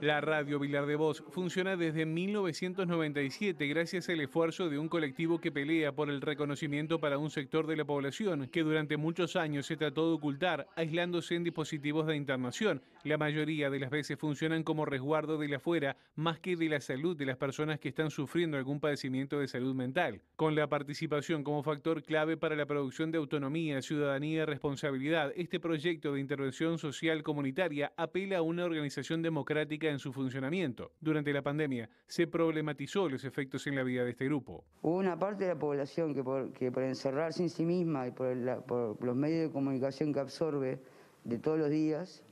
La radio Vilar de Voz funciona desde 1997 gracias al esfuerzo de un colectivo que pelea por el reconocimiento para un sector de la población que durante muchos años se trató de ocultar, aislándose en dispositivos de internación. La mayoría de las veces funcionan como resguardo de la afuera más que de la salud de las personas que están sufriendo algún padecimiento de salud mental. Con la participación como factor clave para la producción de autonomía, ciudadanía y responsabilidad, este proyecto de intervención social comunitaria apela a una organización democrática en su funcionamiento. Durante la pandemia se problematizó los efectos en la vida de este grupo. Hubo una parte de la población que por, encerrarse en sí misma y por, los medios de comunicación que absorbe de todos los días,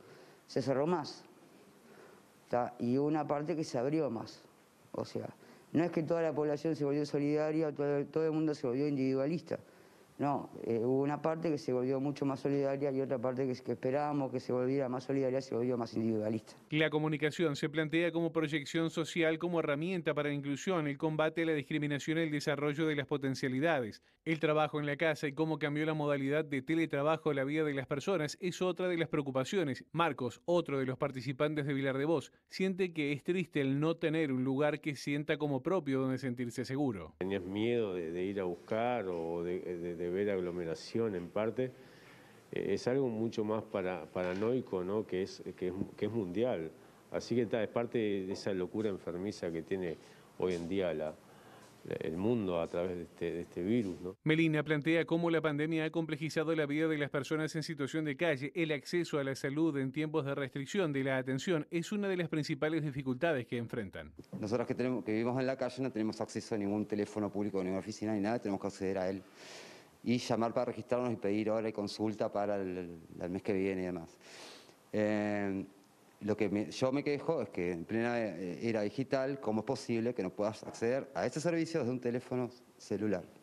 se cerró más. Y hubo una parte que se abrió más. O sea, no es que toda la población se volvió solidaria, todo el mundo se volvió individualista. No, eh, hubo una parte que se volvió mucho más solidaria y otra parte que, esperábamos que se volviera más solidaria se volvió más individualista. La comunicación se plantea como proyección social, como herramienta para la inclusión, el combate a la discriminación y el desarrollo de las potencialidades. El trabajo en la casa y cómo cambió la modalidad de teletrabajo a la vida de las personas es otra de las preocupaciones. Marcos, otro de los participantes de Vilar de Voz, siente que es triste el no tener un lugar que sienta como propio donde sentirse seguro. Tenías miedo de, ir a buscar o de ver aglomeración en parte, eh, es algo mucho más para, paranoico, ¿no? que, es, que, es, mundial. Así que está, es parte de esa locura enfermiza que tiene hoy en día la, el mundo a través de este, este virus. Melina plantea cómo la pandemia ha complejizado la vida de las personas en situación de calle. El acceso a la salud en tiempos de restricción de la atención es una de las principales dificultades que enfrentan. Nosotros que, tenemos, que vivimos en la calle no tenemos acceso a ningún teléfono público, ninguna oficina, ni nada, tenemos que acceder a él y llamar para registrarnos y pedir hora y consulta para el, mes que viene y demás. Eh, lo que yo me quejo es que en plena eh, era digital, ¿cómo es posible que no puedas acceder a este servicio desde un teléfono celular?